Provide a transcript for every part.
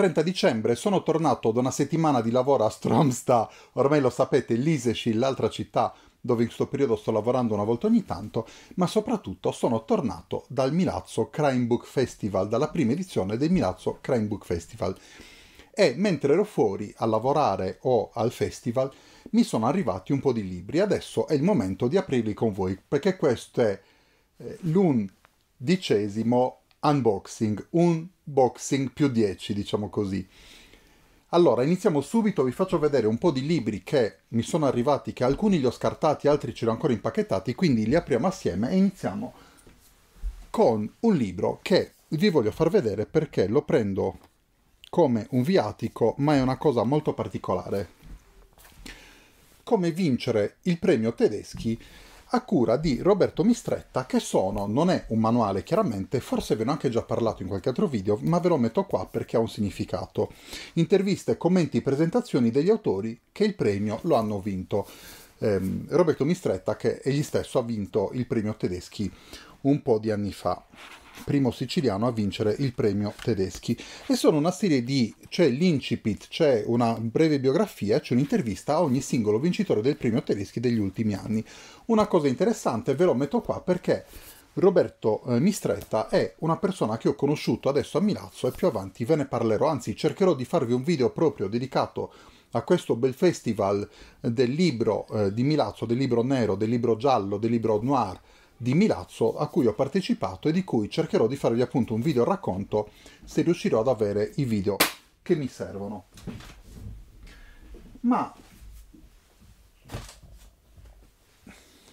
30 dicembre sono tornato da una settimana di lavoro a Stromstad, ormai lo sapete, Liseshi, l'altra città dove in questo periodo sto lavorando una volta ogni tanto, ma soprattutto sono tornato dal Milazzo Crime Book Festival, dalla prima edizione del Milazzo Crime Book Festival. E mentre ero fuori a lavorare o al festival, mi sono arrivati un po' di libri. Adesso è il momento di aprirli con voi, perché questo è eh, l'undicesimo unboxing, un boxing più 10, diciamo così. Allora, iniziamo subito, vi faccio vedere un po' di libri che mi sono arrivati, che alcuni li ho scartati, altri ce li ho ancora impacchettati, quindi li apriamo assieme e iniziamo con un libro che vi voglio far vedere perché lo prendo come un viatico, ma è una cosa molto particolare. Come vincere il premio tedeschi a cura di Roberto Mistretta, che sono, non è un manuale chiaramente, forse ve ne ho anche già parlato in qualche altro video, ma ve lo metto qua perché ha un significato. Interviste, commenti, presentazioni degli autori che il premio lo hanno vinto. Ehm, Roberto Mistretta che egli stesso ha vinto il premio tedeschi un po' di anni fa primo siciliano a vincere il premio Tedeschi. E sono una serie di, c'è l'incipit, c'è una breve biografia, c'è un'intervista a ogni singolo vincitore del premio Tedeschi degli ultimi anni. Una cosa interessante, ve lo metto qua perché Roberto eh, Mistretta è una persona che ho conosciuto adesso a Milazzo e più avanti ve ne parlerò, anzi cercherò di farvi un video proprio dedicato a questo bel festival eh, del libro eh, di Milazzo, del libro nero, del libro giallo, del libro noir, di Milazzo a cui ho partecipato e di cui cercherò di farvi appunto un video racconto se riuscirò ad avere i video che mi servono. Ma,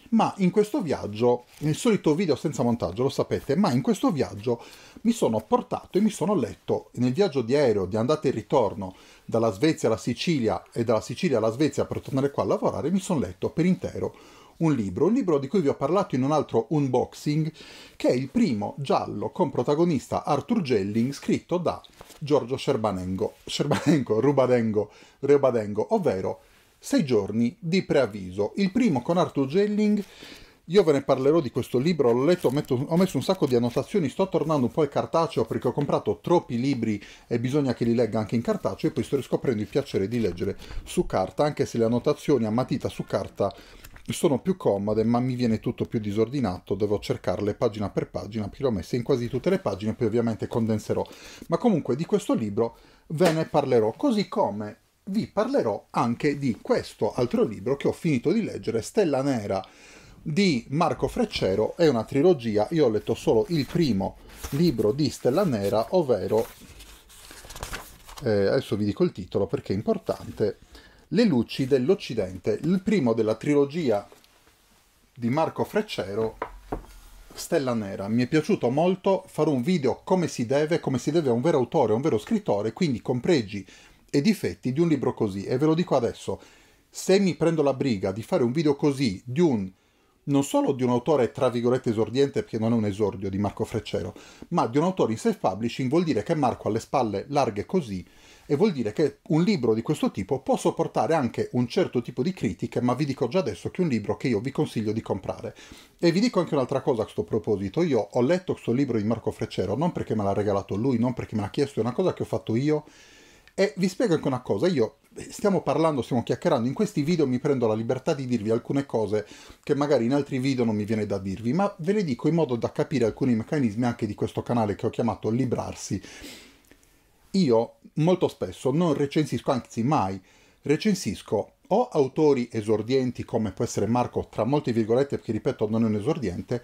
ma in questo viaggio, nel solito video senza montaggio, lo sapete, ma in questo viaggio mi sono portato e mi sono letto nel viaggio di aereo di andata e ritorno dalla Svezia alla Sicilia e dalla Sicilia alla Svezia per tornare qua a lavorare, mi sono letto per intero un libro, un libro di cui vi ho parlato in un altro unboxing, che è il primo giallo con protagonista Arthur Gelling scritto da Giorgio Scerbanengo, Scerbanengo, Rubadengo, Rebadengo, ovvero Sei giorni di preavviso, il primo con Arthur Gelling io ve ne parlerò di questo libro, l'ho letto, metto, ho messo un sacco di annotazioni, sto tornando un po' al cartaceo perché ho comprato troppi libri e bisogna che li legga anche in cartaceo e poi sto riscoprendo il piacere di leggere su carta, anche se le annotazioni a matita su carta sono più comode ma mi viene tutto più disordinato, devo cercarle pagina per pagina, perché l'ho messe in quasi tutte le pagine, poi ovviamente condenserò. Ma comunque di questo libro ve ne parlerò, così come vi parlerò anche di questo altro libro che ho finito di leggere, Stella Nera di Marco Freccero, è una trilogia, io ho letto solo il primo libro di Stella Nera, ovvero, eh, adesso vi dico il titolo perché è importante, le luci dell'Occidente, il primo della trilogia di Marco Freccero, Stella Nera. Mi è piaciuto molto fare un video come si deve, come si deve a un vero autore, a un vero scrittore, quindi con pregi e difetti di un libro così. E ve lo dico adesso, se mi prendo la briga di fare un video così di un non solo di un autore tra virgolette esordiente, perché non è un esordio di Marco Freccero, ma di un autore in self-publishing vuol dire che Marco ha le spalle larghe così e vuol dire che un libro di questo tipo può sopportare anche un certo tipo di critiche, ma vi dico già adesso che è un libro che io vi consiglio di comprare. E vi dico anche un'altra cosa a questo proposito, io ho letto questo libro di Marco Freccero, non perché me l'ha regalato lui, non perché me l'ha chiesto, è una cosa che ho fatto io, e vi spiego anche una cosa, io eh, stiamo parlando, stiamo chiacchierando, in questi video mi prendo la libertà di dirvi alcune cose che magari in altri video non mi viene da dirvi, ma ve le dico in modo da capire alcuni meccanismi anche di questo canale che ho chiamato Librarsi. Io molto spesso non recensisco, anzi mai, recensisco o autori esordienti come può essere Marco, tra molte virgolette, perché ripeto non è un esordiente,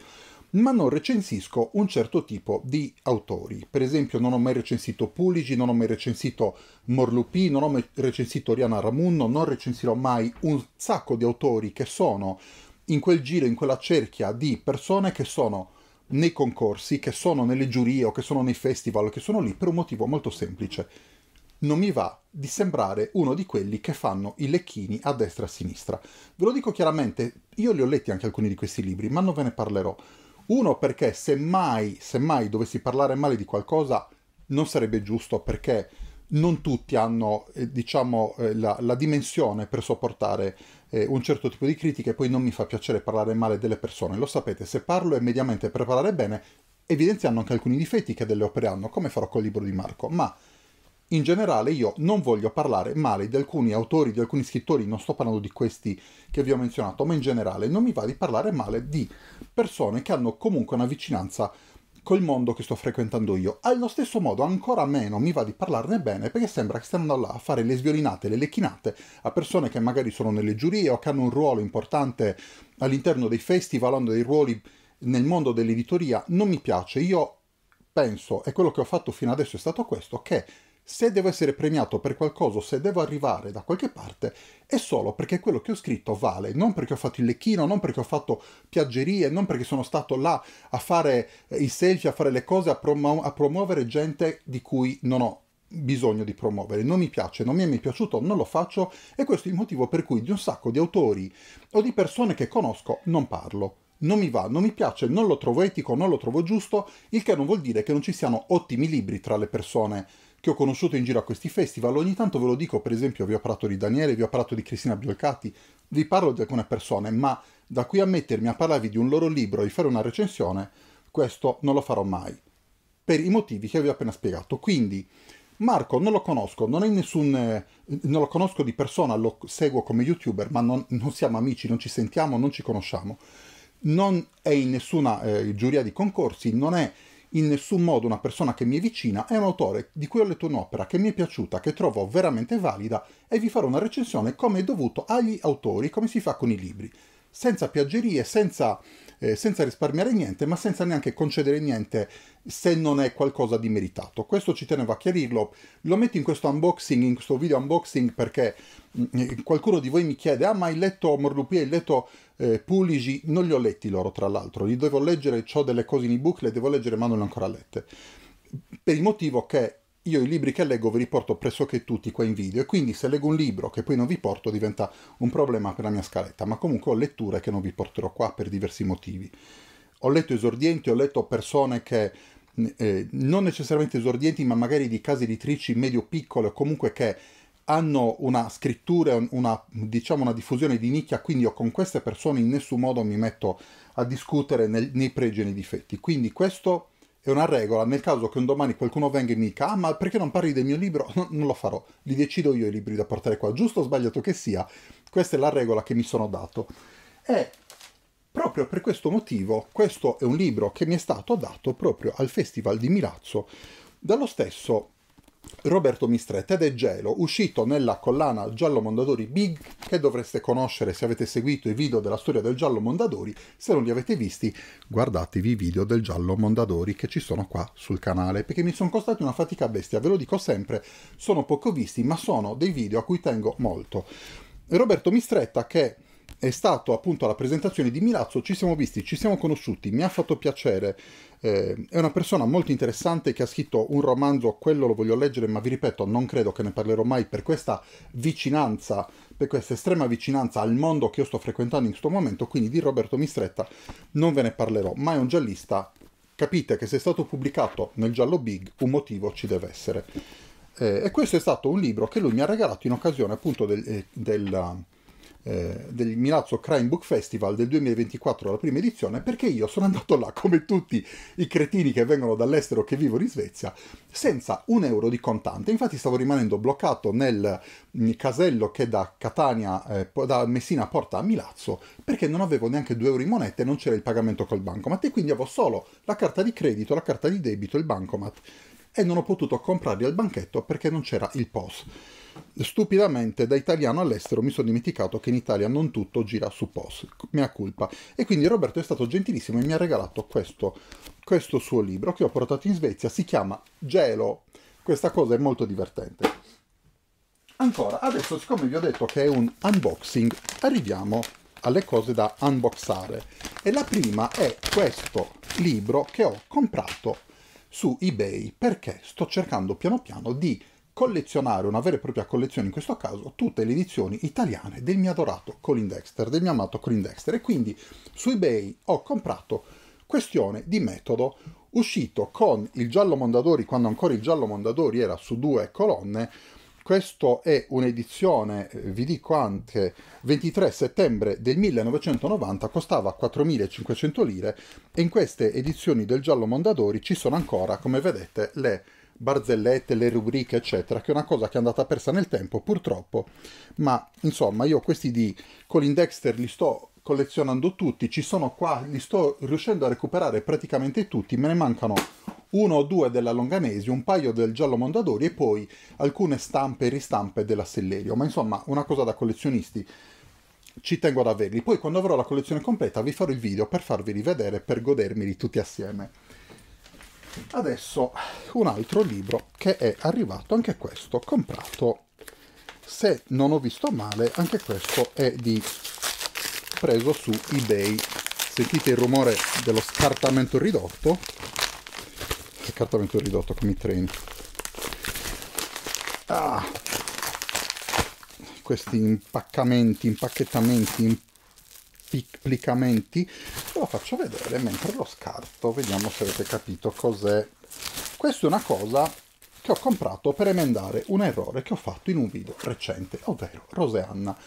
ma non recensisco un certo tipo di autori. Per esempio non ho mai recensito Puligi, non ho mai recensito Morlupi, non ho mai recensito Rihanna Ramunno, non recensirò mai un sacco di autori che sono in quel giro, in quella cerchia di persone che sono nei concorsi, che sono nelle giurie o che sono nei festival, che sono lì per un motivo molto semplice non mi va di sembrare uno di quelli che fanno i lecchini a destra e a sinistra. Ve lo dico chiaramente, io li ho letti anche alcuni di questi libri, ma non ve ne parlerò. Uno perché se mai, se mai dovessi parlare male di qualcosa non sarebbe giusto perché non tutti hanno eh, diciamo, eh, la, la, dimensione per sopportare eh, un certo tipo di critica e poi non mi fa piacere parlare male delle persone. Lo sapete, se parlo e mediamente preparare bene, evidenziando anche alcuni difetti che delle opere hanno, come farò col libro di Marco, ma in generale io non voglio parlare male di alcuni autori, di alcuni scrittori, non sto parlando di questi che vi ho menzionato, ma in generale non mi va di parlare male di persone che hanno comunque una vicinanza col mondo che sto frequentando io. Allo stesso modo, ancora meno mi va di parlarne bene perché sembra che stiano là a fare le sviolinate, le lecchinate a persone che magari sono nelle giurie o che hanno un ruolo importante all'interno dei festival, hanno dei ruoli nel mondo dell'editoria. Non mi piace, io penso, e quello che ho fatto fino adesso è stato questo, che se devo essere premiato per qualcosa, se devo arrivare da qualche parte, è solo perché quello che ho scritto vale, non perché ho fatto il lecchino, non perché ho fatto piaggerie, non perché sono stato là a fare eh, i selfie, a fare le cose, a, promu- a promuovere gente di cui non ho bisogno di promuovere, non mi piace, non mi è mai piaciuto, non lo faccio e questo è il motivo per cui di un sacco di autori o di persone che conosco non parlo non mi va, non mi piace, non lo trovo etico, non lo trovo giusto, il che non vuol dire che non ci siano ottimi libri tra le persone che ho conosciuto in giro a questi festival, ogni tanto ve lo dico, per esempio vi ho parlato di Daniele, vi ho parlato di Cristina Biolcati, vi parlo di alcune persone, ma da qui a mettermi a parlarvi di un loro libro e di fare una recensione, questo non lo farò mai, per i motivi che vi ho appena spiegato. Quindi, Marco non lo conosco, non, nessun, eh, non lo conosco di persona, lo seguo come youtuber, ma non, non, siamo amici, non ci sentiamo, non ci conosciamo. Non è in nessuna eh, giuria di concorsi, non è in nessun modo una persona che mi è vicina, è un autore di cui ho letto un'opera che mi è piaciuta, che trovo veramente valida e vi farò una recensione come è dovuto agli autori, come si fa con i libri, senza piaggerie, senza, eh, senza risparmiare niente, ma senza neanche concedere niente se non è qualcosa di meritato. Questo ci tenevo a chiarirlo, lo metto in questo unboxing, in questo video unboxing perché mm, eh, qualcuno di voi mi chiede "Ah, ma hai letto Morlupia, hai letto eh, Puligi, non li ho letti loro tra l'altro, li devo leggere, ho delle cose in ebook, le devo leggere ma non le ho ancora lette, per il motivo che io i libri che leggo ve li porto pressoché tutti qua in video e quindi se leggo un libro che poi non vi porto diventa un problema per la mia scaletta, ma comunque ho letture che non vi porterò qua per diversi motivi. Ho letto esordienti, ho letto persone che eh, non necessariamente esordienti, ma magari di case editrici medio piccole o comunque che hanno una scrittura, una, diciamo una diffusione di nicchia, quindi io con queste persone in nessun modo mi metto a discutere nel, nei pregi e nei difetti. Quindi questo è una regola, nel caso che un domani qualcuno venga e mi dica ah ma perché non parli del mio libro? No, non lo farò, li decido io i libri da portare qua, giusto o sbagliato che sia, questa è la regola che mi sono dato. E proprio per questo motivo questo è un libro che mi è stato dato proprio al Festival di Milazzo dallo stesso Roberto Mistretta ed è Gelo, uscito nella collana Giallo Mondadori Big, che dovreste conoscere se avete seguito i video della storia del Giallo Mondadori, se non li avete visti guardatevi i video del Giallo Mondadori che ci sono qua sul canale, perché mi sono costati una fatica bestia, ve lo dico sempre, sono poco visti, ma sono dei video a cui tengo molto. Roberto Mistretta che è stato appunto alla presentazione di Milazzo, ci siamo visti, ci siamo conosciuti, mi ha fatto piacere, eh, è una persona molto interessante che ha scritto un romanzo, quello lo voglio leggere, ma vi ripeto, non credo che ne parlerò mai per questa vicinanza, per questa estrema vicinanza al mondo che io sto frequentando in questo momento, quindi di Roberto Mistretta non ve ne parlerò, ma è un giallista, capite che se è stato pubblicato nel giallo Big un motivo ci deve essere. Eh, e questo è stato un libro che lui mi ha regalato in occasione appunto del... Eh, del eh, del Milazzo Crime Book Festival del 2024, la prima edizione, perché io sono andato là come tutti i cretini che vengono dall'estero che vivono in Svezia, senza un euro di contante. Infatti stavo rimanendo bloccato nel mm, casello che da Catania, eh, da Messina porta a Milazzo, perché non avevo neanche due euro in monete, non c'era il pagamento col bancomat e quindi avevo solo la carta di credito, la carta di debito, il bancomat e non ho potuto comprarli al banchetto perché non c'era il POS. Stupidamente da italiano all'estero mi sono dimenticato che in Italia non tutto gira su POS, mia colpa. E quindi Roberto è stato gentilissimo e mi ha regalato questo, questo suo libro che ho portato in Svezia, si chiama Gelo. Questa cosa è molto divertente. Ancora, adesso siccome vi ho detto che è un unboxing, arriviamo alle cose da unboxare. E la prima è questo libro che ho comprato su eBay perché sto cercando piano piano di collezionare una vera e propria collezione, in questo caso tutte le edizioni italiane del mio adorato Colin Dexter, del mio amato Colin Dexter e quindi su eBay ho comprato questione di metodo uscito con il giallo Mondadori quando ancora il giallo Mondadori era su due colonne questo è un'edizione, eh, vi dico anche, 23 settembre del 1990, costava 4.500 lire e in queste edizioni del Giallo Mondadori ci sono ancora, come vedete, le barzellette, le rubriche, eccetera, che è una cosa che è andata persa nel tempo, purtroppo. Ma insomma, io questi di Colin Dexter li sto collezionando tutti, ci sono qua, li sto riuscendo a recuperare praticamente tutti, me ne mancano uno o due della Longanesi, un paio del Giallo Mondadori e poi alcune stampe e ristampe della Sellerio, ma insomma una cosa da collezionisti ci tengo ad averli. Poi quando avrò la collezione completa vi farò il video per farveli vedere, per godermeli tutti assieme. Adesso un altro libro che è arrivato, anche questo, comprato, se non ho visto male, anche questo è di preso su eBay. Sentite il rumore dello scartamento ridotto? Scartamento ridotto come i treni. Ah, questi impaccamenti, impacchettamenti, piccplicamenti ve lo faccio vedere mentre lo scarto vediamo se avete capito cos'è questa è una cosa che ho comprato per emendare un errore che ho fatto in un video recente ovvero Roseanna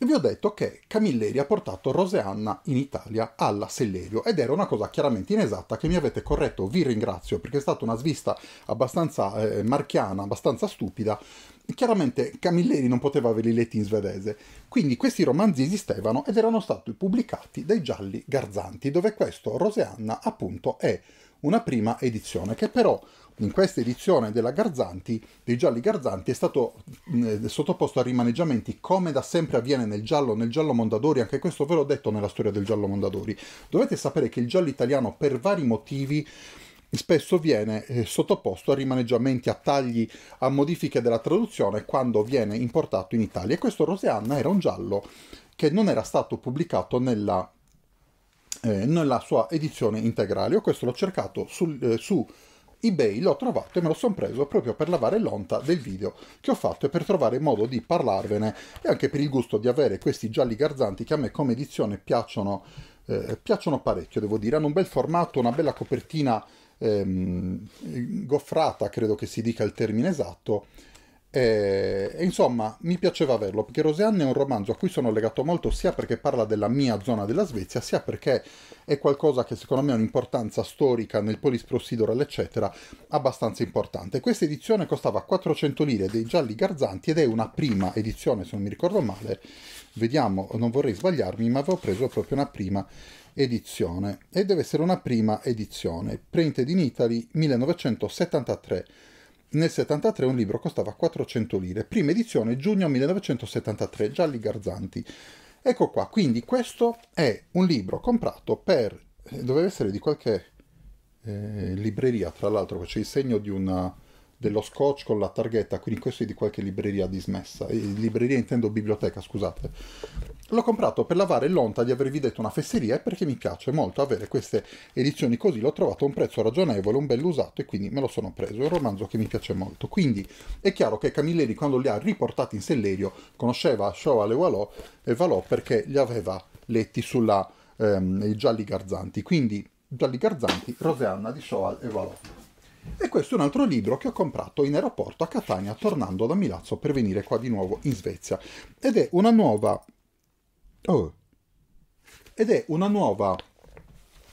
vi ho detto che Camilleri ha portato Roseanna in Italia alla Sellerio ed era una cosa chiaramente inesatta che mi avete corretto, vi ringrazio perché è stata una svista abbastanza eh, marchiana, abbastanza stupida Chiaramente Camilleri non poteva averli letti in svedese, quindi questi romanzi esistevano ed erano stati pubblicati dai Gialli Garzanti, dove questo Roseanna appunto è una prima edizione che però in questa edizione della Garzanti, dei gialli Garzanti, è stato mm, eh, sottoposto a rimaneggiamenti come da sempre avviene nel giallo, nel giallo Mondadori, anche questo ve l'ho detto nella storia del giallo Mondadori. Dovete sapere che il giallo italiano per vari motivi spesso viene eh, sottoposto a rimaneggiamenti, a tagli, a modifiche della traduzione quando viene importato in Italia. E questo Roseanna era un giallo che non era stato pubblicato nella, eh, nella sua edizione integrale. Io questo l'ho cercato sul, eh, su eBay, l'ho trovato e me lo sono preso proprio per lavare l'onta del video che ho fatto e per trovare modo di parlarvene e anche per il gusto di avere questi gialli garzanti che a me come edizione piacciono, eh, piacciono parecchio, devo dire. Hanno un bel formato, una bella copertina ehm, goffrata, credo che si dica il termine esatto. E, e, insomma, mi piaceva averlo perché Roseanne è un romanzo a cui sono legato molto sia perché parla della mia zona della Svezia, sia perché è qualcosa che secondo me ha un'importanza storica nel Polis Procedural, eccetera, abbastanza importante. Questa edizione costava 400 lire dei gialli garzanti ed è una prima edizione, se non mi ricordo male. Vediamo, non vorrei sbagliarmi, ma avevo preso proprio una prima edizione e deve essere una prima edizione, printed in Italy 1973. Nel 73 un libro costava 400 lire, prima edizione giugno 1973, Gialli Garzanti. Ecco qua, quindi questo è un libro comprato per, eh, doveva essere di qualche eh, libreria, tra l'altro c'è il segno di una dello scotch con la targhetta, quindi questo è di qualche libreria dismessa, eh, libreria intendo biblioteca, scusate. L'ho comprato per lavare l'onta di avervi detto una fesseria e perché mi piace molto avere queste edizioni così, l'ho trovato a un prezzo ragionevole, un bel usato e quindi me lo sono preso, è un romanzo che mi piace molto. Quindi è chiaro che Camilleri quando li ha riportati in Sellerio conosceva Shoal e Valò e Valò perché li aveva letti sulla ehm, i Gialli Garzanti, quindi Gialli Garzanti, Roseanna di Shoal e Valò. E questo è un altro libro che ho comprato in aeroporto a Catania tornando da Milazzo per venire qua di nuovo in Svezia. Ed è una nuova... Oh. Ed è una nuova...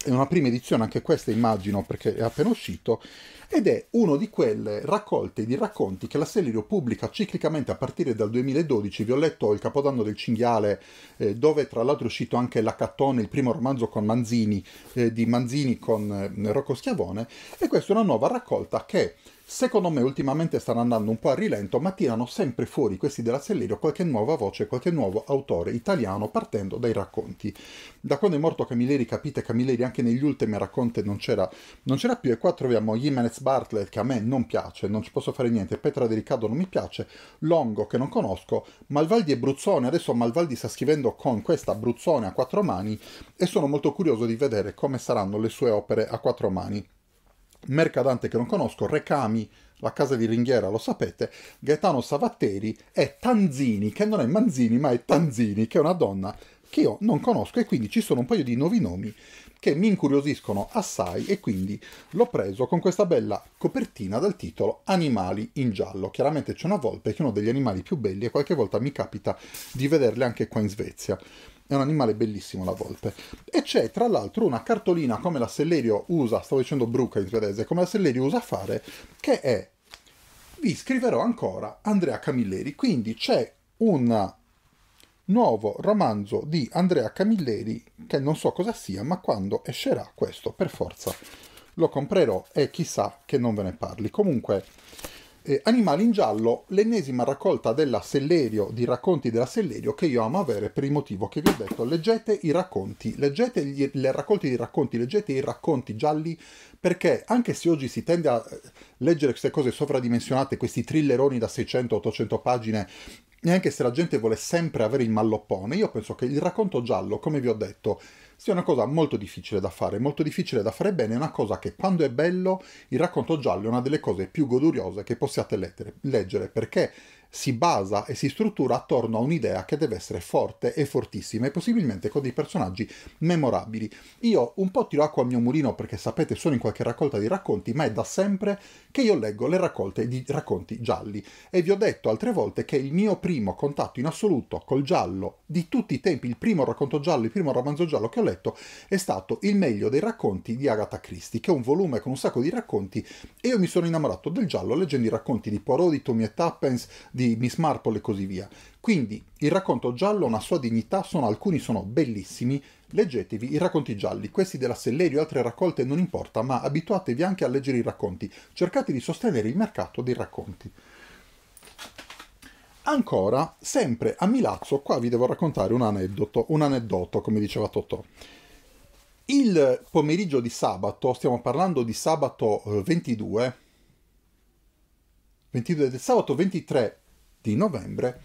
È una prima edizione, anche questa immagino perché è appena uscito, ed è uno di quelle raccolte di racconti che la Sellerio pubblica ciclicamente a partire dal 2012. Vi ho letto Il Capodanno del Cinghiale, eh, dove tra l'altro è uscito anche La Cattone, il primo romanzo con Manzini, eh, di Manzini con eh, Rocco Schiavone, e questa è una nuova raccolta che Secondo me ultimamente stanno andando un po' a rilento, ma tirano sempre fuori questi della Sellerio qualche nuova voce, qualche nuovo autore italiano partendo dai racconti. Da quando è morto Camilleri, capite, Camilleri anche negli ultimi racconti non c'era, non c'era più e qua troviamo Jimenez Bartlett che a me non piace, non ci posso fare niente, Petra De Riccardo non mi piace, Longo che non conosco, Malvaldi e Bruzzone, adesso Malvaldi sta scrivendo con questa Bruzzone a quattro mani e sono molto curioso di vedere come saranno le sue opere a quattro mani. Mercadante che non conosco, Recami, la casa di Ringhiera, lo sapete, Gaetano Savatteri e Tanzini, che non è Manzini ma è Tanzini, che è una donna che io non conosco e quindi ci sono un paio di nuovi nomi che mi incuriosiscono assai e quindi l'ho preso con questa bella copertina dal titolo Animali in giallo. Chiaramente c'è una volpe che è uno degli animali più belli e qualche volta mi capita di vederle anche qua in Svezia. È un animale bellissimo la volpe. E c'è tra l'altro una cartolina come la Sellerio usa, stavo dicendo Bruca in svedese, come la Sellerio usa fare, che è vi scriverò ancora Andrea Camilleri. Quindi c'è un nuovo romanzo di Andrea Camilleri che non so cosa sia, ma quando escerà questo per forza lo comprerò e chissà che non ve ne parli. Comunque eh, Animali in giallo, l'ennesima raccolta della Sellerio, di racconti della Sellerio che io amo avere per il motivo che vi ho detto, leggete i racconti, leggete gli, le raccolte di racconti, leggete i racconti gialli perché anche se oggi si tende a eh, leggere queste cose sovradimensionate, questi thrilleroni da 600-800 pagine e anche se la gente vuole sempre avere il malloppone, io penso che il racconto giallo, come vi ho detto, sia una cosa molto difficile da fare, molto difficile da fare bene, è una cosa che quando è bello il racconto giallo è una delle cose più goduriose che possiate leggere, perché si basa e si struttura attorno a un'idea che deve essere forte e fortissima e possibilmente con dei personaggi memorabili. Io un po' tiro acqua al mio mulino perché sapete sono in qualche raccolta di racconti, ma è da sempre che io leggo le raccolte di racconti gialli e vi ho detto altre volte che il mio primo contatto in assoluto col giallo di tutti i tempi, il primo racconto giallo, il primo romanzo giallo che ho letto è stato Il meglio dei racconti di Agatha Christie, che è un volume con un sacco di racconti e io mi sono innamorato del giallo leggendo i racconti di Poirot, di Tommy e Tappens, di Miss Marple e così via. Quindi il racconto giallo ha una sua dignità, sono, alcuni sono bellissimi, leggetevi i racconti gialli, questi della Sellerio e altre raccolte non importa, ma abituatevi anche a leggere i racconti, cercate di sostenere il mercato dei racconti. Ancora, sempre a Milazzo, qua vi devo raccontare un aneddoto, un aneddoto, come diceva Totò. Il pomeriggio di sabato, stiamo parlando di sabato 22, eh, 22 del sabato 23 di novembre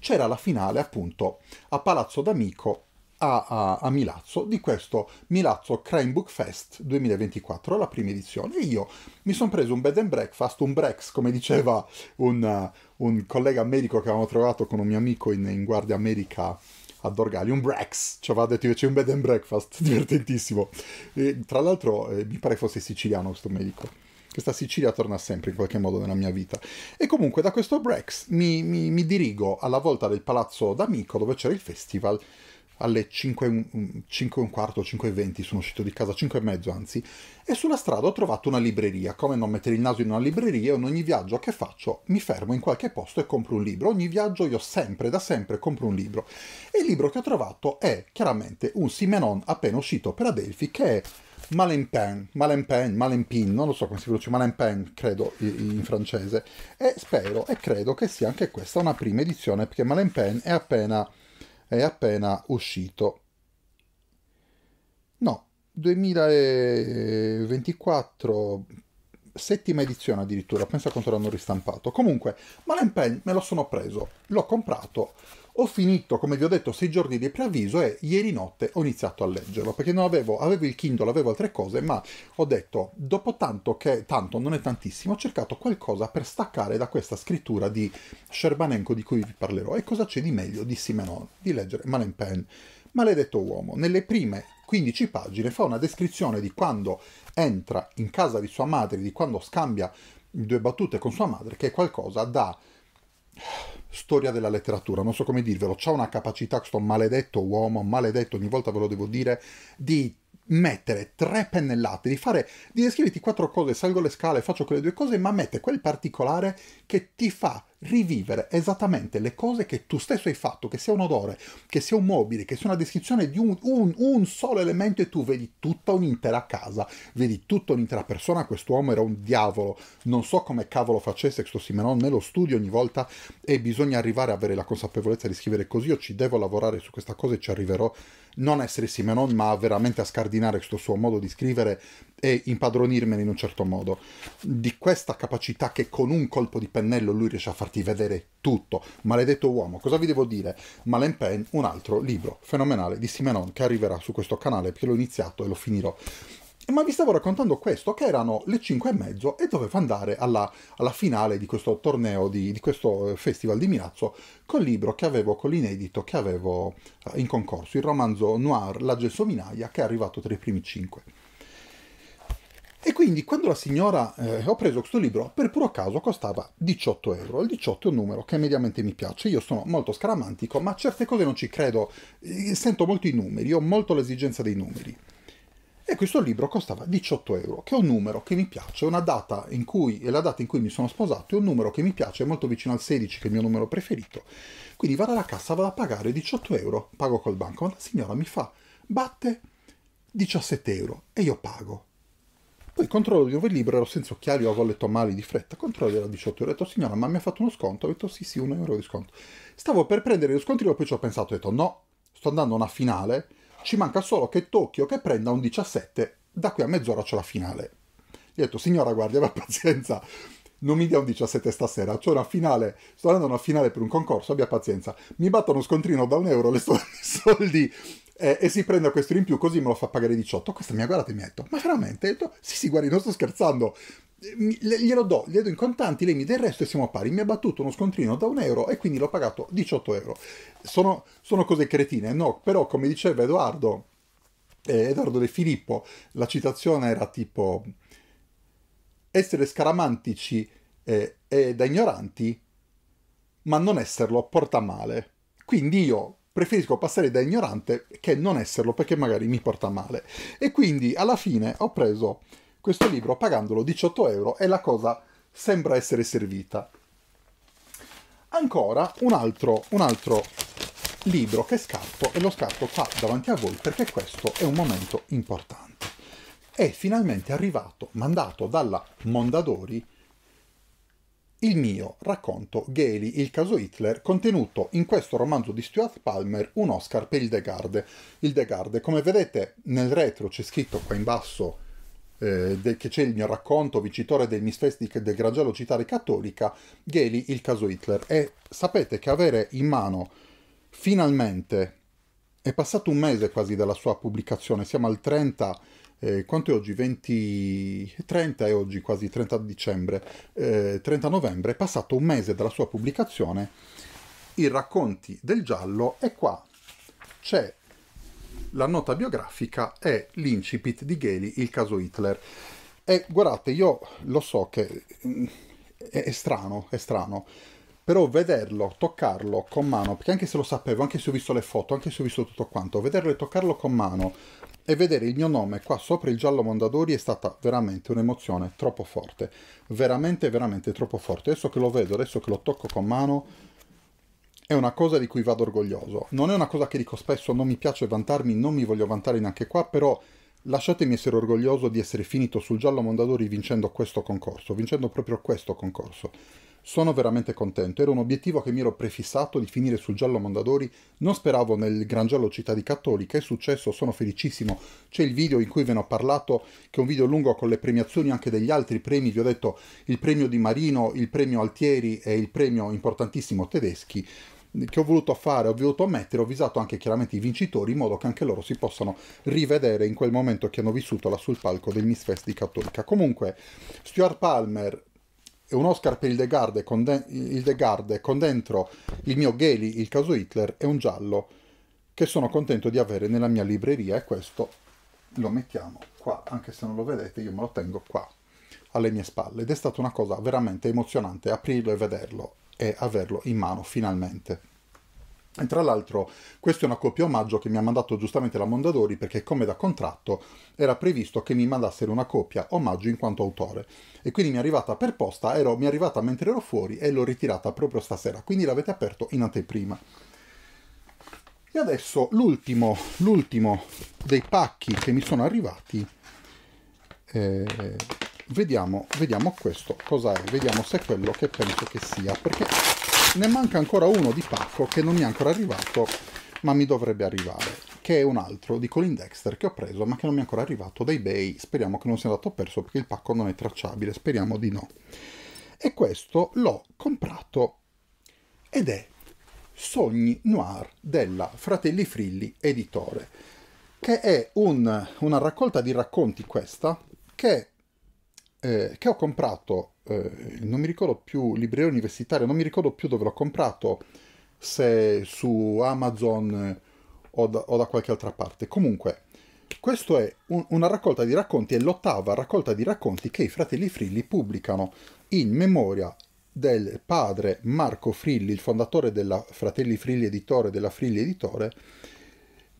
c'era la finale appunto a Palazzo d'Amico a, a, a, Milazzo di questo Milazzo Crime Book Fest 2024, la prima edizione. io mi sono preso un bed and breakfast, un breaks, come diceva un, un collega medico che avevamo trovato con un mio amico in, in Guardia America a Dorgali, un breaks, ci aveva detto invece un bed and breakfast, divertentissimo. E, tra l'altro eh, mi pare fosse siciliano questo medico. Questa Sicilia torna sempre in qualche modo nella mia vita. E comunque da questo Brex mi, mi, mi dirigo alla volta del palazzo d'amico dove c'era il festival alle 5, 5 e un quarto, 5 e 20 sono uscito di casa, 5 e mezzo anzi, e sulla strada ho trovato una libreria. Come non mettere il naso in una libreria? In ogni viaggio che faccio mi fermo in qualche posto e compro un libro. Ogni viaggio io sempre, da sempre, compro un libro. E il libro che ho trovato è chiaramente un Simenon appena uscito per Adelphi che è Malenpin, Malenpin, Malenpin, non lo so come si pronuncia, Malenpin credo in francese, e spero e credo che sia anche questa una prima edizione perché Malenpin è appena, è appena uscito. No, 2024, settima edizione addirittura, pensa quanto l'hanno ristampato. Comunque, Malenpin me lo sono preso, l'ho comprato ho finito, come vi ho detto, sei giorni di preavviso e ieri notte ho iniziato a leggerlo, perché non avevo, avevo il Kindle, avevo altre cose, ma ho detto, dopo tanto che, tanto non è tantissimo, ho cercato qualcosa per staccare da questa scrittura di Scerbanenko di cui vi parlerò. E cosa c'è di meglio di Simenon? Di leggere Malen Pen. Maledetto uomo, nelle prime 15 pagine fa una descrizione di quando entra in casa di sua madre, di quando scambia due battute con sua madre, che è qualcosa da storia della letteratura, non so come dirvelo, c'ha una capacità, questo maledetto uomo, maledetto, ogni volta ve lo devo dire, di mettere tre pennellate, di fare, di descriverti quattro cose, salgo le scale, faccio quelle due cose, ma mette quel particolare che ti fa rivivere esattamente le cose che tu stesso hai fatto, che sia un odore, che sia un mobile, che sia una descrizione di un, un, un solo elemento e tu vedi tutta un'intera casa, vedi tutta un'intera persona, quest'uomo era un diavolo, non so come cavolo facesse questo Simenon nello studio ogni volta e bisogna arrivare a avere la consapevolezza di scrivere così, io ci devo lavorare su questa cosa e ci arriverò, non essere Simenon ma veramente a scardinare questo suo modo di scrivere e impadronirmene in un certo modo. Di questa capacità che con un colpo di pennello lui riesce a farti vedere tutto. Maledetto uomo, cosa vi devo dire? Malen Pen, un altro libro fenomenale di Simenon che arriverà su questo canale perché l'ho iniziato e lo finirò. Ma vi stavo raccontando questo, che erano le 5 e mezzo e dovevo andare alla, alla finale di questo torneo, di, di, questo eh, festival di Milazzo, col libro che avevo, con l'inedito che avevo eh, in concorso, il romanzo noir La Gelsominaia, che è arrivato tra i primi 5. E quindi quando la signora, eh, ho preso questo libro, per puro caso costava 18 euro. Il 18 è un numero che mediamente mi piace, io sono molto scaramantico, ma a certe cose non ci credo, eh, sento molto i numeri, ho molto l'esigenza dei numeri. E questo libro costava 18 euro, che è un numero che mi piace, una data in cui, è la data in cui mi sono sposato, è un numero che mi piace, è molto vicino al 16, che è il mio numero preferito. Quindi vado alla cassa, vado a pagare 18 euro, pago col banco, ma la signora mi fa, batte 17 euro e io pago. Poi controllo di nuovo il libro, ero senza occhiali, avevo letto male di fretta. Controllo era 18 Ho detto, signora, ma mi ha fatto uno sconto? Ho detto, sì, sì, un euro di sconto. Stavo per prendere lo scontrino, poi ci ho pensato, ho detto, no, sto andando a una finale, ci manca solo che Tokyo che prenda un 17, da qui a mezz'ora c'è la finale. Gli ho detto, signora, guardi, abbia pazienza, non mi dia un 17 stasera, c'è una finale, sto andando a una finale per un concorso, abbia pazienza, mi battono scontrino da un euro, le sto i soldi eh, e si prende questo in più così me lo fa pagare 18, questa mi ha guardato e mi ha detto, ma veramente? Detto, sì sì guardi, non sto scherzando, glielo do, glielo do in contanti, lei mi dà il resto e siamo a pari. Mi ha battuto uno scontrino da un euro e quindi l'ho pagato 18 euro. Sono, sono cose cretine, no? Però come diceva Edoardo, eh, Edoardo De Filippo, la citazione era tipo essere scaramantici e, eh, e eh, da ignoranti, ma non esserlo porta male. Quindi io preferisco passare da ignorante che non esserlo perché magari mi porta male. E quindi alla fine ho preso questo libro pagandolo 18 euro e la cosa sembra essere servita. Ancora un altro, un altro libro che scarto e lo scarto qua davanti a voi perché questo è un momento importante è finalmente arrivato, mandato dalla Mondadori, il mio racconto Gaily, il caso Hitler, contenuto in questo romanzo di Stuart Palmer, un Oscar per il De Garde. Il De Garde, come vedete nel retro c'è scritto qua in basso eh, del, che c'è il mio racconto vincitore del Miss Fest del Grangello Citare Cattolica, Gaily, il caso Hitler. E sapete che avere in mano finalmente, è passato un mese quasi dalla sua pubblicazione, siamo al 30 eh, quanto è oggi? 20, 30 è oggi quasi 30 dicembre, eh, 30 novembre, è passato un mese dalla sua pubblicazione, i racconti del giallo, e qua c'è la nota biografica e l'incipit di Gheli, il caso Hitler. E guardate, io lo so che mm, è, è strano, è strano, però vederlo, toccarlo con mano, perché anche se lo sapevo, anche se ho visto le foto, anche se ho visto tutto quanto, vederlo e toccarlo con mano e vedere il mio nome qua sopra il giallo Mondadori è stata veramente un'emozione troppo forte, veramente veramente troppo forte. Adesso che lo vedo, adesso che lo tocco con mano è una cosa di cui vado orgoglioso. Non è una cosa che dico spesso, non mi piace vantarmi, non mi voglio vantare neanche qua, però lasciatemi essere orgoglioso di essere finito sul giallo Mondadori vincendo questo concorso, vincendo proprio questo concorso sono veramente contento, era un obiettivo che mi ero prefissato di finire sul giallo Mondadori, non speravo nel Gran Giallo Città di Cattolica, è successo, sono felicissimo, c'è il video in cui ve ne ho parlato, che è un video lungo con le premiazioni anche degli altri premi, vi ho detto il premio di Marino, il premio Altieri e il premio importantissimo Tedeschi, che ho voluto fare, ho voluto ammettere, ho visato anche chiaramente i vincitori in modo che anche loro si possano rivedere in quel momento che hanno vissuto là sul palco del Miss Fest di Cattolica. Comunque, Stuart Palmer e un Oscar per Hildegard con, de- Hildegard con dentro il mio Gheli, il caso Hitler e un giallo che sono contento di avere nella mia libreria e questo lo mettiamo qua, anche se non lo vedete io me lo tengo qua alle mie spalle ed è stata una cosa veramente emozionante aprirlo e vederlo e averlo in mano finalmente. E tra l'altro questa è una copia omaggio che mi ha mandato giustamente la Mondadori perché come da contratto era previsto che mi mandassero una copia omaggio in quanto autore e quindi mi è arrivata per posta, ero, mi è arrivata mentre ero fuori e l'ho ritirata proprio stasera, quindi l'avete aperto in anteprima. E adesso l'ultimo, l'ultimo dei pacchi che mi sono arrivati, eh, vediamo, vediamo questo è, vediamo se è quello che penso che sia, perché ne manca ancora uno di pacco che non mi è ancora arrivato, ma mi dovrebbe arrivare, che è un altro di Colin Dexter che ho preso ma che non mi è ancora arrivato da eBay, speriamo che non sia andato perso perché il pacco non è tracciabile, speriamo di no. E questo l'ho comprato ed è Sogni Noir della Fratelli Frilli Editore, che è un, una raccolta di racconti questa, che eh, che ho comprato, eh, non mi ricordo più, libreria universitaria, non mi ricordo più dove l'ho comprato, se su Amazon o da, o da qualche altra parte. Comunque, questa è un, una raccolta di racconti, è l'ottava raccolta di racconti che i fratelli Frilli pubblicano in memoria del padre Marco Frilli, il fondatore della Fratelli Frilli Editore, della Frilli Editore,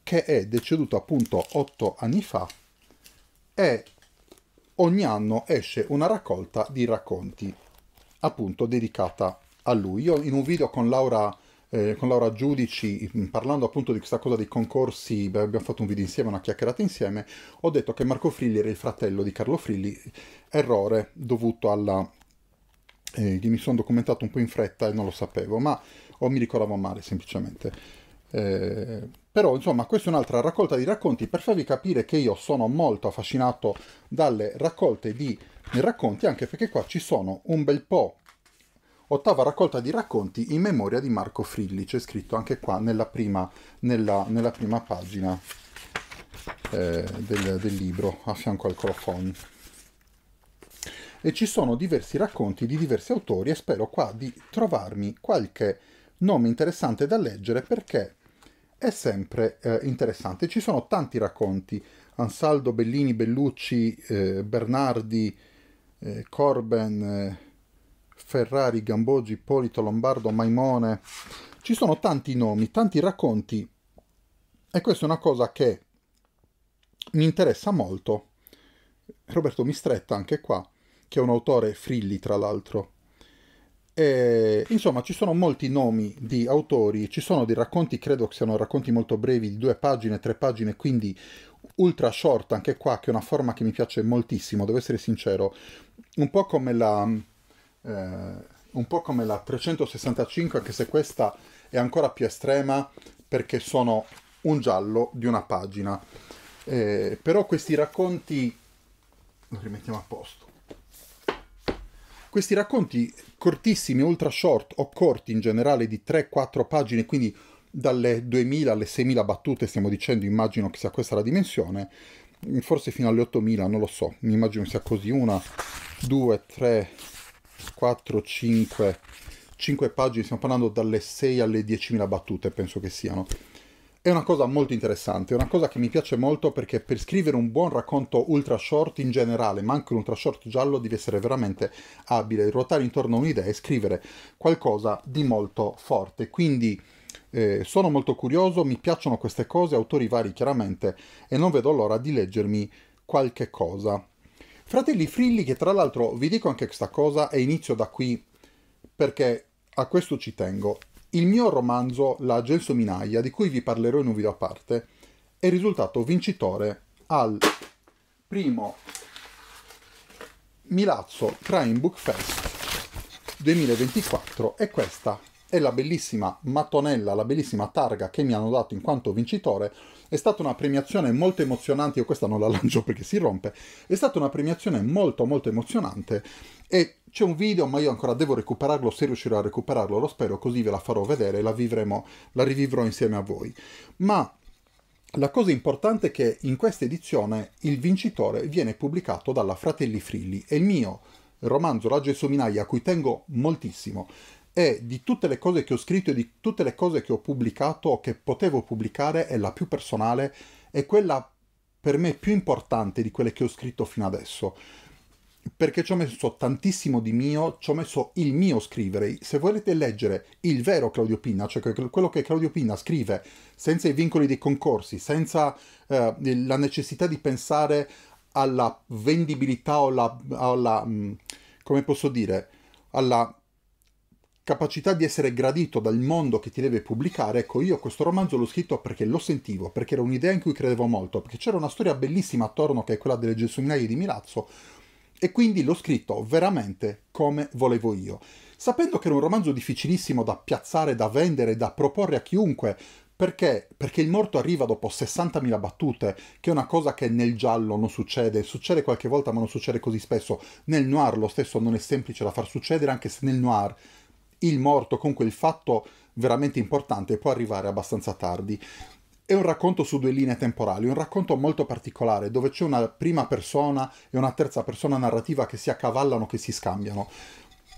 che è deceduto appunto otto anni fa, e ogni anno esce una raccolta di racconti, appunto dedicata a lui. Io in un video con Laura, eh, con Laura Giudici, mm, parlando appunto di questa cosa dei concorsi, beh, abbiamo fatto un video insieme, una chiacchierata insieme, ho detto che Marco Frilli era il fratello di Carlo Frilli, errore dovuto alla... Eh, mi sono documentato un po' in fretta e non lo sapevo, ma o mi ricordavo male semplicemente. Eh, però insomma questa è un'altra raccolta di racconti per farvi capire che io sono molto affascinato dalle raccolte di racconti anche perché qua ci sono un bel po' ottava raccolta di racconti in memoria di Marco Frilli, c'è scritto anche qua nella prima, nella, nella prima pagina eh, del, del, libro, a fianco al colofon. E ci sono diversi racconti di diversi autori e spero qua di trovarmi qualche nome interessante da leggere perché è sempre eh, interessante. Ci sono tanti racconti, Ansaldo, Bellini, Bellucci, eh, Bernardi, eh, Corben, eh, Ferrari, Gambogi, Polito, Lombardo, Maimone. Ci sono tanti nomi, tanti racconti e questa è una cosa che mi interessa molto. Roberto Mistretta, anche qua, che è un autore frilli, tra l'altro, e, insomma, ci sono molti nomi di autori, ci sono dei racconti, credo che siano racconti molto brevi, di due pagine, tre pagine, quindi ultra short anche qua, che è una forma che mi piace moltissimo, devo essere sincero. Un po' come la, eh, un po come la 365, anche se questa è ancora più estrema, perché sono un giallo di una pagina. Eh, però questi racconti... lo rimettiamo a posto questi racconti cortissimi, ultra short o corti in generale di 3-4 pagine, quindi dalle 2000 alle 6000 battute stiamo dicendo, immagino che sia questa la dimensione, forse fino alle 8000, non lo so, mi immagino sia così, una, due, tre, quattro, cinque, cinque pagine, stiamo parlando dalle 6 alle 10.000 battute, penso che siano. È una cosa molto interessante, è una cosa che mi piace molto perché per scrivere un buon racconto ultra short in generale, ma anche un ultra short giallo, devi essere veramente abile, ruotare intorno a un'idea e scrivere qualcosa di molto forte. Quindi eh, sono molto curioso, mi piacciono queste cose, autori vari chiaramente, e non vedo l'ora di leggermi qualche cosa. Fratelli Frilli, che tra l'altro vi dico anche questa cosa e inizio da qui perché a questo ci tengo. Il mio romanzo La Gelsominaia, di cui vi parlerò in un video a parte, è risultato vincitore al primo Milazzo Crime Book Fest 2024 e questa e la bellissima mattonella, la bellissima targa che mi hanno dato in quanto vincitore è stata una premiazione molto emozionante, io questa non la lancio perché si rompe, è stata una premiazione molto molto emozionante e c'è un video, ma io ancora devo recuperarlo, se riuscirò a recuperarlo lo spero, così ve la farò vedere e la vivremo, la rivivrò insieme a voi. Ma la cosa importante è che in questa edizione il vincitore viene pubblicato dalla Fratelli Frilli e il mio romanzo Raggio e Sominaglia, a cui tengo moltissimo, e di tutte le cose che ho scritto e di tutte le cose che ho pubblicato, che potevo pubblicare, è la più personale, e quella per me più importante di quelle che ho scritto fino adesso. Perché ci ho messo tantissimo di mio, ci ho messo il mio scrivere. Se volete leggere il vero Claudio Pinna, cioè quello che Claudio Pinna scrive senza i vincoli dei concorsi, senza eh, la necessità di pensare alla vendibilità o alla, alla mm, come posso dire, alla capacità di essere gradito dal mondo che ti deve pubblicare, ecco io questo romanzo l'ho scritto perché lo sentivo, perché era un'idea in cui credevo molto, perché c'era una storia bellissima attorno che è quella delle gelsomiglie di Milazzo e quindi l'ho scritto veramente come volevo io. Sapendo che era un romanzo difficilissimo da piazzare, da vendere, da proporre a chiunque, perché? Perché il morto arriva dopo 60.000 battute, che è una cosa che nel giallo non succede, succede qualche volta ma non succede così spesso, nel noir lo stesso non è semplice da far succedere, anche se nel noir il morto con quel fatto veramente importante può arrivare abbastanza tardi. È un racconto su due linee temporali, un racconto molto particolare dove c'è una prima persona e una terza persona narrativa che si accavallano, che si scambiano.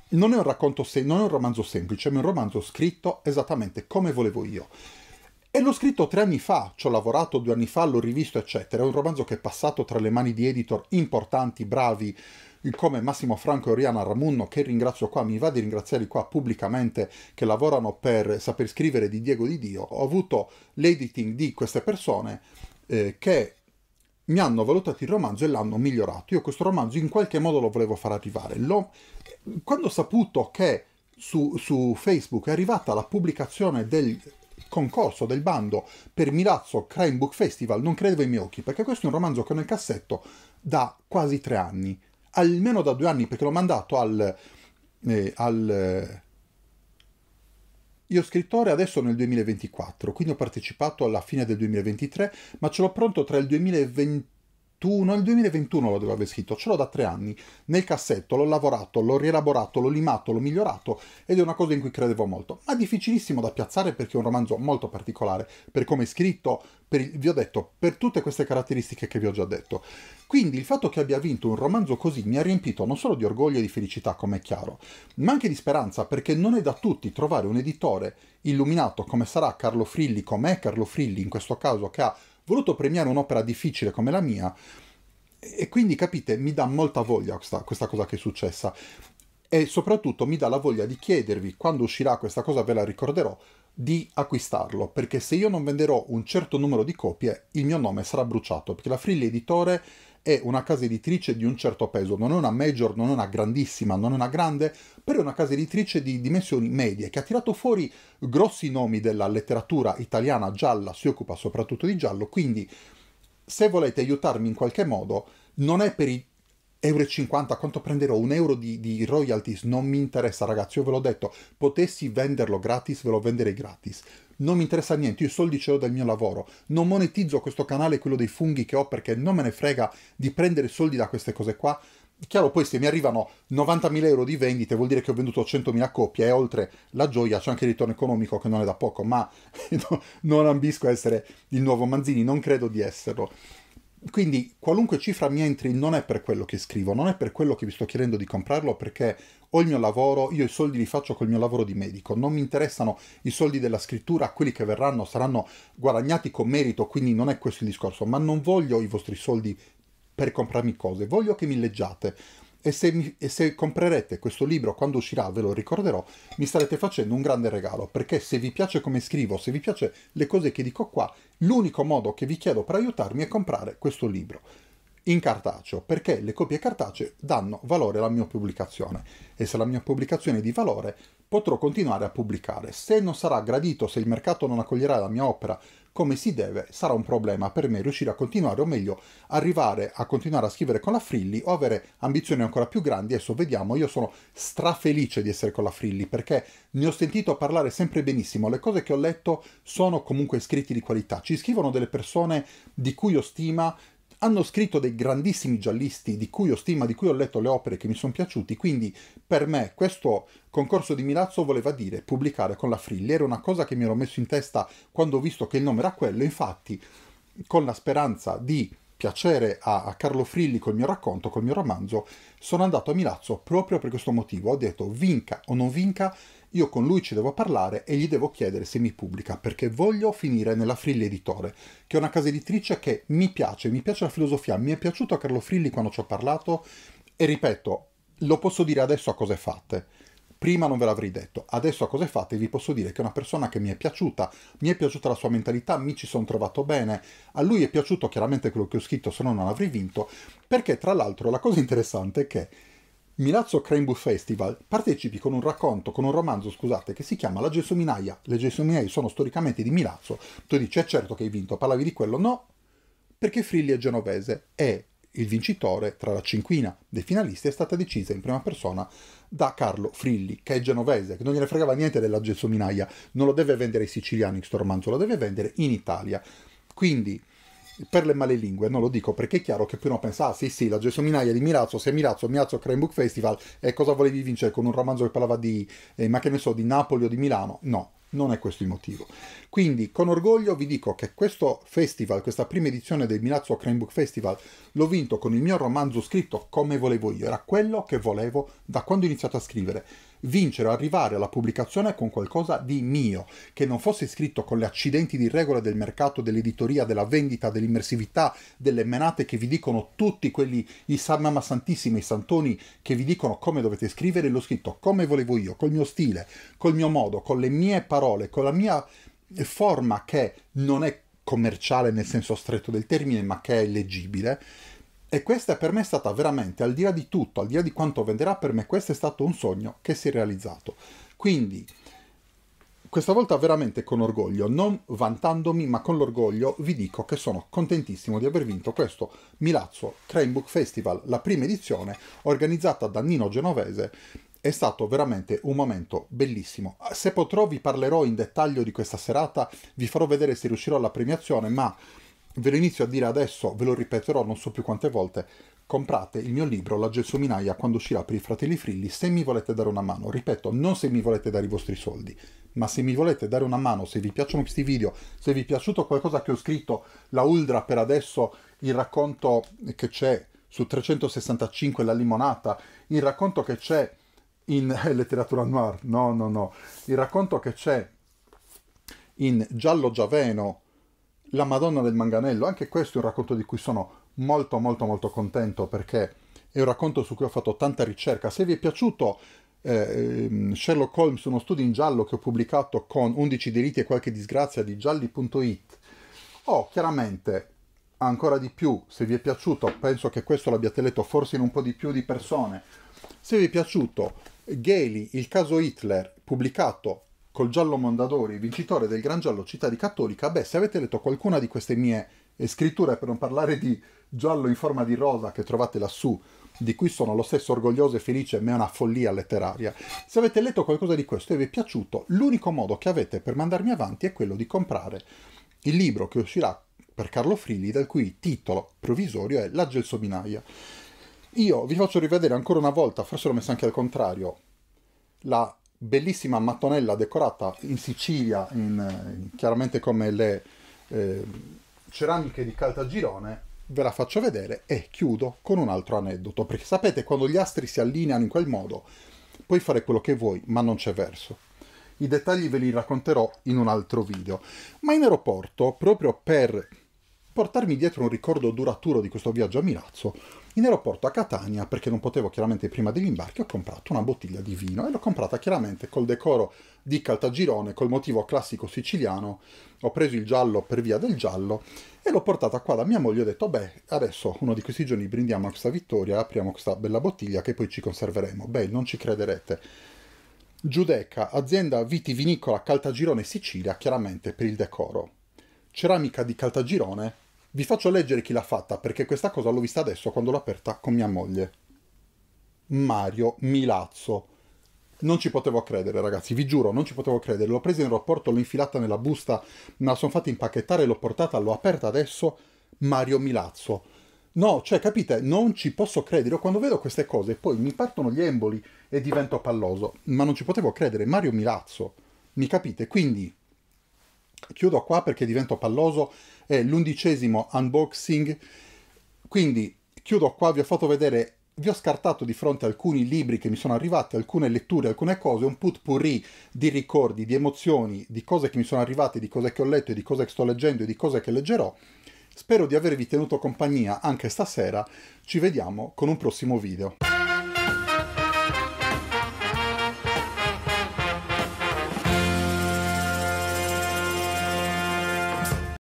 Non è un racconto, se- non è un romanzo semplice, ma è un romanzo scritto esattamente come volevo io. E l'ho scritto tre anni fa, ci ho lavorato due anni fa, l'ho rivisto, eccetera. È un romanzo che è passato tra le mani di editor importanti, bravi, come Massimo Franco e Oriana Ramunno, che ringrazio qua, mi va di ringraziarli qua pubblicamente, che lavorano per Saper Scrivere di Diego Di Dio, ho avuto l'editing di queste persone eh, che mi hanno valutato il romanzo e l'hanno migliorato. Io questo romanzo in qualche modo lo volevo far arrivare. L'ho... Quando ho saputo che su, su, Facebook è arrivata la pubblicazione del concorso, del bando per Milazzo Crime Book Festival, non credevo ai miei occhi, perché questo è un romanzo che ho nel cassetto da quasi tre anni almeno da due anni perché l'ho mandato al, eh, al eh, io scrittore adesso nel 2024, quindi ho partecipato alla fine del 2023, ma ce l'ho pronto tra il 2020 2021, nel 2021 lo devo aver scritto, ce l'ho da tre anni nel cassetto, l'ho lavorato, l'ho rielaborato, l'ho limato, l'ho migliorato ed è una cosa in cui credevo molto, ma difficilissimo da piazzare perché è un romanzo molto particolare per come è scritto, per, vi ho detto, per tutte queste caratteristiche che vi ho già detto. Quindi il fatto che abbia vinto un romanzo così mi ha riempito non solo di orgoglio e di felicità, come è chiaro, ma anche di speranza perché non è da tutti trovare un editore illuminato come sarà Carlo Frilli, come è Carlo Frilli in questo caso che ha voluto premiare un'opera difficile come la mia e quindi capite mi dà molta voglia questa, questa cosa che è successa e soprattutto mi dà la voglia di chiedervi quando uscirà questa cosa ve la ricorderò di acquistarlo perché se io non venderò un certo numero di copie il mio nome sarà bruciato perché la Frilli editore è una casa editrice di un certo peso, non è una major, non è una grandissima, non è una grande, però è una casa editrice di dimensioni medie che ha tirato fuori grossi nomi della letteratura italiana gialla, si occupa soprattutto di giallo, quindi se volete aiutarmi in qualche modo, non è per i euro e 50, quanto prenderò? Un euro di, di, royalties? Non mi interessa ragazzi, io ve l'ho detto, potessi venderlo gratis, ve lo venderei gratis. Non mi interessa niente, io soldi ce l'ho dal mio lavoro, non monetizzo questo canale, quello dei funghi che ho perché non me ne frega di prendere soldi da queste cose qua. Chiaro, poi se mi arrivano 90.000 euro di vendite vuol dire che ho venduto 100.000 copie e oltre la gioia c'è anche il ritorno economico che non è da poco, ma non ambisco a essere il nuovo Manzini, non credo di esserlo quindi qualunque cifra mi entri non è per quello che scrivo, non è per quello che vi sto chiedendo di comprarlo perché ho il mio lavoro, io i soldi li faccio col mio lavoro di medico, non mi interessano i soldi della scrittura, quelli che verranno saranno guadagnati con merito, quindi non è questo il discorso, ma non voglio i vostri soldi per comprarmi cose, voglio che mi leggiate e se, mi, e se, comprerete questo libro quando uscirà, ve lo ricorderò, mi starete facendo un grande regalo, perché se vi piace come scrivo, se vi piace le cose che dico qua, l'unico modo che vi chiedo per aiutarmi è comprare questo libro in cartaceo, perché le copie cartacee danno valore alla mia pubblicazione e se la mia pubblicazione è di valore, potrò continuare a pubblicare. Se non sarà gradito, se il mercato non accoglierà la mia opera come si deve, sarà un problema per me riuscire a continuare, o meglio, arrivare a continuare a scrivere con la Frilli o avere ambizioni ancora più grandi. Adesso vediamo, io sono strafelice di essere con la Frilli perché ne ho sentito parlare sempre benissimo, le cose che ho letto sono comunque scritti di qualità, ci scrivono delle persone di cui ho stima, hanno scritto dei grandissimi giallisti di cui ho stima, di cui ho letto le opere che mi sono piaciuti, quindi per me questo concorso di Milazzo voleva dire pubblicare con la Frilli, era una cosa che mi ero messo in testa quando ho visto che il nome era quello, infatti con la speranza di piacere a, a, Carlo Frilli col mio racconto, col mio romanzo, sono andato a Milazzo proprio per questo motivo. Ho detto vinca o non vinca, io con lui ci devo parlare e gli devo chiedere se mi pubblica, perché voglio finire nella Frilli Editore, che è una casa editrice che mi piace, mi piace la filosofia, mi è piaciuto a Carlo Frilli quando ci ho parlato e ripeto, lo posso dire adesso a cose fatte prima non ve l'avrei detto, adesso a cose fatte vi posso dire che è una persona che mi è piaciuta, mi è piaciuta la sua mentalità, mi ci sono trovato bene, a lui è piaciuto chiaramente quello che ho scritto, se no non avrei vinto, perché tra l'altro la cosa interessante è che Milazzo Crane Festival partecipi con un racconto, con un romanzo, scusate, che si chiama La Gelsominaia. Le Gelsominaie sono storicamente di Milazzo. Tu dici, è certo che hai vinto, parlavi di quello? No, perché Frilli è genovese e il vincitore tra la cinquina dei finalisti è stata decisa in prima persona da Carlo Frilli, che è genovese, che non gliene fregava niente della gessominaia, non lo deve vendere ai siciliani questo romanzo, lo deve vendere in Italia. Quindi, per le male lingue, non lo dico perché è chiaro che prima pensa, ah sì sì, la gessominaia di Mirazzo, se Mirazzo, Mirazzo Crane Book Festival, e cosa volevi vincere con un romanzo che parlava di, eh, ma che ne so, di Napoli o di Milano? No, non è questo il motivo. Quindi con orgoglio vi dico che questo festival, questa prima edizione del Milazzo Crime Book Festival, l'ho vinto con il mio romanzo scritto come volevo io, era quello che volevo da quando ho iniziato a scrivere vincere, arrivare alla pubblicazione con qualcosa di mio, che non fosse scritto con le accidenti di regola del mercato, dell'editoria, della vendita, dell'immersività, delle menate che vi dicono tutti quelli, i Mamma Santissimi, i Santoni, che vi dicono come dovete scrivere, l'ho scritto come volevo io, col mio stile, col mio modo, con le mie parole, con la mia eh, forma che non è commerciale nel senso stretto del termine, ma che è leggibile, e questa per me è stata veramente, al di là di tutto, al di là di quanto venderà, per me questo è stato un sogno che si è realizzato. Quindi, questa volta veramente con orgoglio, non vantandomi, ma con l'orgoglio vi dico che sono contentissimo di aver vinto questo Milazzo Crane Book Festival, la prima edizione organizzata da Nino Genovese. È stato veramente un momento bellissimo. Se potrò vi parlerò in dettaglio di questa serata, vi farò vedere se riuscirò alla premiazione, ma Ve lo inizio a dire adesso, ve lo ripeterò non so più quante volte. Comprate il mio libro La gelsominaia quando uscirà per i fratelli Frilli se mi volete dare una mano. Ripeto, non se mi volete dare i vostri soldi, ma se mi volete dare una mano, se vi piacciono questi video, se vi è piaciuto qualcosa che ho scritto, la Uldra per adesso, il racconto che c'è su 365 La limonata, il racconto che c'è in letteratura noir, no, no, no, il racconto che c'è in Giallo Giaveno la Madonna del Manganello, anche questo è un racconto di cui sono molto molto molto contento perché è un racconto su cui ho fatto tanta ricerca. Se vi è piaciuto eh, ehm, Sherlock Holmes, uno studio in giallo che ho pubblicato con 11 delitti e qualche disgrazia di gialli.it, o oh, chiaramente ancora di più, se vi è piaciuto, penso che questo l'abbiate letto forse in un po' di più di persone, se vi è piaciuto Gailey, il caso Hitler, pubblicato col giallo Mondadori, vincitore del Gran Giallo Città di Cattolica, beh, se avete letto qualcuna di queste mie scritture, per non parlare di giallo in forma di rosa che trovate lassù, di cui sono lo stesso orgoglioso e felice, ma è una follia letteraria. Se avete letto qualcosa di questo e vi è piaciuto, l'unico modo che avete per mandarmi avanti è quello di comprare il libro che uscirà per Carlo Frilli, dal cui titolo provvisorio è La gelsominaia. Io vi faccio rivedere ancora una volta, forse l'ho messo anche al contrario, la bellissima mattonella decorata in Sicilia, in, in, chiaramente come le eh, ceramiche di Caltagirone, ve la faccio vedere e chiudo con un altro aneddoto, perché sapete quando gli astri si allineano in quel modo, puoi fare quello che vuoi, ma non c'è verso. I dettagli ve li racconterò in un altro video. Ma in aeroporto, proprio per portarmi dietro un ricordo duraturo di questo viaggio a Milazzo, in aeroporto a Catania, perché non potevo chiaramente prima dell'imbarco, ho comprato una bottiglia di vino e l'ho comprata chiaramente col decoro di Caltagirone, col motivo classico siciliano. Ho preso il giallo per via del giallo e l'ho portata qua da mia moglie ho detto, beh, adesso uno di questi giorni brindiamo a questa vittoria, apriamo questa bella bottiglia che poi ci conserveremo. Beh, non ci crederete. Giudeca, azienda vitivinicola Caltagirone Sicilia, chiaramente per il decoro. Ceramica di Caltagirone, vi faccio leggere chi l'ha fatta perché questa cosa l'ho vista adesso quando l'ho aperta con mia moglie. Mario Milazzo. Non ci potevo credere, ragazzi, vi giuro, non ci potevo credere. L'ho presa in aeroporto, l'ho infilata nella busta, me la sono fatta impacchettare, l'ho portata, l'ho aperta adesso. Mario Milazzo. No, cioè, capite, non ci posso credere. Quando vedo queste cose, poi mi partono gli emboli e divento palloso. Ma non ci potevo credere, Mario Milazzo. Mi capite? Quindi, chiudo qua perché divento palloso è l'undicesimo unboxing, quindi chiudo qua, vi ho fatto vedere vi ho scartato di fronte alcuni libri che mi sono arrivati, alcune letture, alcune cose, un put putpurri di ricordi, di emozioni, di cose che mi sono arrivate, di cose che ho letto, di cose che sto leggendo e di cose che leggerò. Spero di avervi tenuto compagnia anche stasera, ci vediamo con un prossimo video.